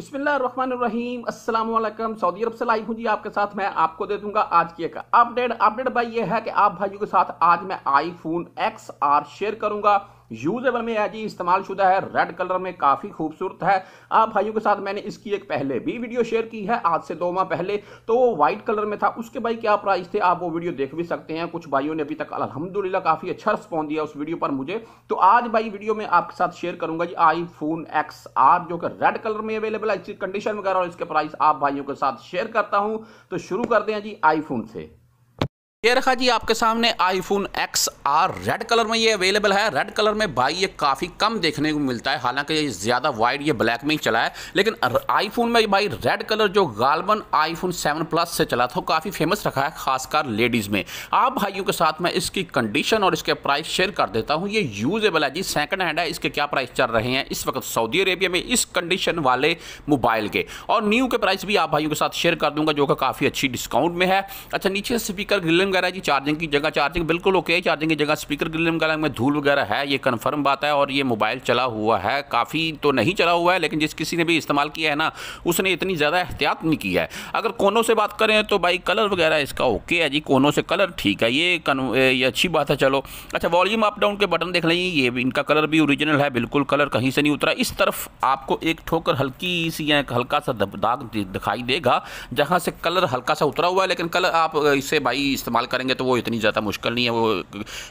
बिस्मिल्लाम अस्सलाम सऊदी अरब से लाइव हूँ जी आपके साथ मैं आपको दे दूंगा आज की एक अपडेट अपडेट भाई ये है कि आप भाइयों के साथ आज मैं आईफोन एक्स आर शेयर करूंगा यूजेबल में यह इस्तेमाल शुदा है रेड कलर में काफी खूबसूरत है आप भाइयों के साथ मैंने इसकी एक पहले भी वीडियो शेयर की है आज से दो माह पहले तो वो व्हाइट कलर में था उसके भाई क्या प्राइस थे आप वो वीडियो देख भी सकते हैं कुछ भाइयों ने अभी तक अलहमदुल्ला काफी अच्छा रिस्पॉन्स दिया उस वीडियो पर मुझे तो आज भाई वीडियो में आपके साथ शेयर करूंगा जी आई फोन एक्स जो कि रेड कलर में अवेलेबल है इसकी कंडीशन वगैरह और इसके प्राइस आप भाइयों के साथ शेयर करता हूं तो शुरू करते हैं जी आईफोन से ये रखा जी आपके सामने iPhone X R red colour में ये अवेलेबल है रेड कलर में भाई ये काफ़ी कम देखने को मिलता है हालांकि ये ज़्यादा वाइड ये ब्लैक में ही चला है लेकिन फोन में भाई रेड कलर जो गालबन फोन 7 प्लस से चला था काफ़ी फेमस रखा है खासकर लेडीज़ में आप भाइयों के साथ मैं इसकी कंडीशन और इसके प्राइस शेयर कर देता हूँ ये यूजेबल है जी सेकेंड हैंड है इसके क्या प्राइस चल रहे हैं इस वक्त सऊदी अरेबिया में इस कंडीशन वाले मोबाइल के और न्यू के प्राइस भी आप भाइयों के साथ शेयर कर दूंगा जो कि काफ़ी अच्छी डिस्काउंट में है अच्छा नीचे स्पीकर ग्रिलन ग्रिलियम वगैरह जी चार्जिंग की जगह चार्जिंग बिल्कुल ओके है चार्जिंग की जगह स्पीकर ग्रिलियम वगैरह में धूल वगैरह है ये कन्फर्म बात है और ये मोबाइल चला हुआ है काफ़ी तो नहीं चला हुआ है लेकिन जिस किसी ने भी इस्तेमाल किया है ना उसने इतनी ज़्यादा एहतियात नहीं किया है अगर कोनों से बात करें तो भाई कलर वगैरह इसका ओके है जी कोनों से कलर ठीक है ये ये अच्छी बात है चलो अच्छा वॉल्यूम अप डाउन के बटन देख लें ये भी इनका कलर भी ओरिजिनल है बिल्कुल कलर कहीं से नहीं उतरा इस तरफ आपको एक ठोकर हल्की सी या हल्का सा दाग दिखाई देगा जहाँ से कलर हल्का सा उतरा हुआ है लेकिन कलर आप इसे भाई इस्तेमाल इस्तेमाल करेंगे तो वो इतनी ज़्यादा मुश्किल नहीं है वो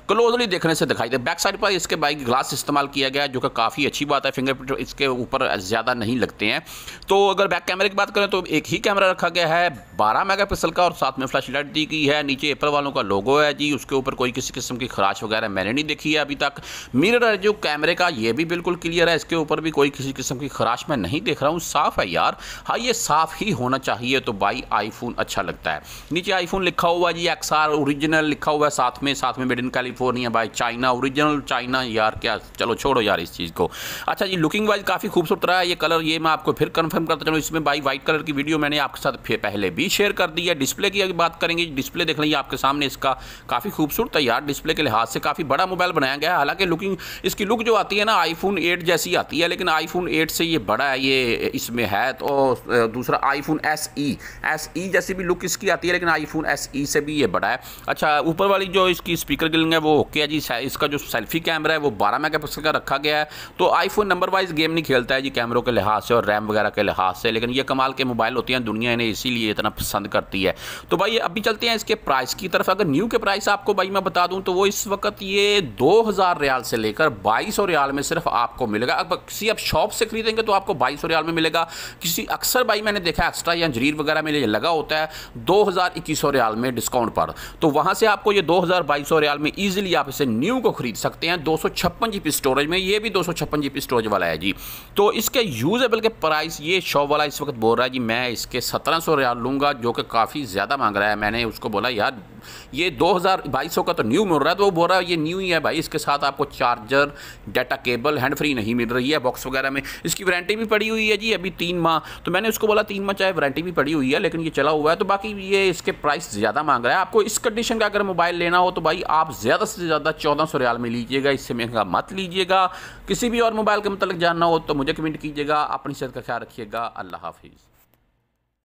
क्लोजली देखने से दिखाई दे बैक साइड पर इसके बाइक ग्लास इस्तेमाल किया गया जो कि काफ़ी अच्छी बात है फिंगरप्रिंट इसके ऊपर ज़्यादा नहीं लगते हैं तो अगर बैक कैमरे की बात करें तो एक ही कैमरा रखा गया है बारह मेगा का और साथ में फ्लैश लाइट दी गई है नीचे एपल वालों का लोगो है जी उसके ऊपर कोई किसी किस्म की खराश वगैरह मैंने नहीं देखी है अभी तक मिरर है जो कैमरे का ये भी बिल्कुल क्लियर है इसके ऊपर भी कोई किसी किस्म की खराश मैं नहीं देख रहा हूँ साफ़ है यार हाँ ये साफ़ ही होना चाहिए तो भाई आईफोन अच्छा लगता है नीचे आईफोन लिखा हुआ जी एक्स कार ओरिजिनल लिखा हुआ है साथ में साथ में made in California by China original China यार क्या चलो छोड़ो यार इस चीज़ को अच्छा जी लुकिंग वाइज काफ़ी खूबसूरत रहा है ये कलर ये मैं आपको फिर कन्फर्म करता चलो इसमें बाई वाइट कलर की वीडियो मैंने आपके साथ पहले भी शेयर कर दी है डिस्प्ले की अगर बात करेंगे डिस्प्ले देख लेंगे आपके सामने इसका काफ़ी खूबसूरत है यार डिस्प्ले के लिहाज से काफ़ी बड़ा मोबाइल बनाया गया है हालांकि लुकिंग इसकी लुक जो आती है ना आईफोन एट जैसी आती है लेकिन आईफोन एट से ये बड़ा है ये इसमें है तो दूसरा iPhone S E S E जैसी भी लुक इसकी आती है लेकिन आईफोन एस ई से भी ये बड़ा है अच्छा ऊपर वाली जो इसकी स्पीकर गिलिंग है वो ओके है जी इसका जो सेल्फी कैमरा है वो 12 मेगापिक्सल का रखा गया है तो आईफोन नंबर वाइज गेम नहीं खेलता है जी कैमरों के लिहाज से और रैम वगैरह के लिहाज से लेकिन ये कमाल के मोबाइल होते हैं दुनिया इन्हें इसीलिए इतना पसंद करती है तो भाई अभी चलते हैं इसके प्राइस की तरफ अगर न्यू के प्राइस आपको भाई मैं बता दूँ तो वो इस वक्त ये दो रियाल से लेकर बाईस रियाल में सिर्फ आपको मिलेगा अब किसी आप शॉप से खरीदेंगे तो आपको बाईस रियाल में मिलेगा किसी अक्सर भाई मैंने देखा एक्स्ट्रा या जरीर वगैरह में लगा होता है दो हज़ार इक्कीस रियाल में डिस्काउंट पर तो वहां से आपको ये दो हज़ार रियाल में इजिली आप इसे न्यू को खरीद सकते हैं दो सौ जीबी स्टोरेज में ये भी दो सौ जीबी स्टोरेज वाला है जी तो इसके यूजेबल के प्राइस ये शॉप वाला इस वक्त बोल रहा है जी मैं इसके सत्रह सौ रियाल लूंगा जो कि काफ़ी ज़्यादा मांग रहा है मैंने उसको बोला यार ये दो हज़ार बाईस का तो न्यू मिल रहा है तो वो बोल रहा है ये न्यू ही है भाई इसके साथ आपको charger data cable hand free नहीं मिल रही है बॉक्स वगैरह में इसकी वारंटी भी पड़ी हुई है जी अभी तीन माह तो मैंने उसको बोला तीन माह चाहे वारंटी भी पड़ी हुई है लेकिन ये चला हुआ है तो बाकी ये इसके प्राइस ज़्यादा मांग रहा है आपको इस कंडीशन का अगर मोबाइल लेना हो तो भाई आप ज़्यादा से ज़्यादा चौदह सौ रियाल में लीजिएगा इससे महंगा मत लीजिएगा किसी भी और मोबाइल के मतलब जानना हो तो मुझे कमेंट कीजिएगा अपनी सेहत का ख्याल रखिएगा अल्लाह हाफिज़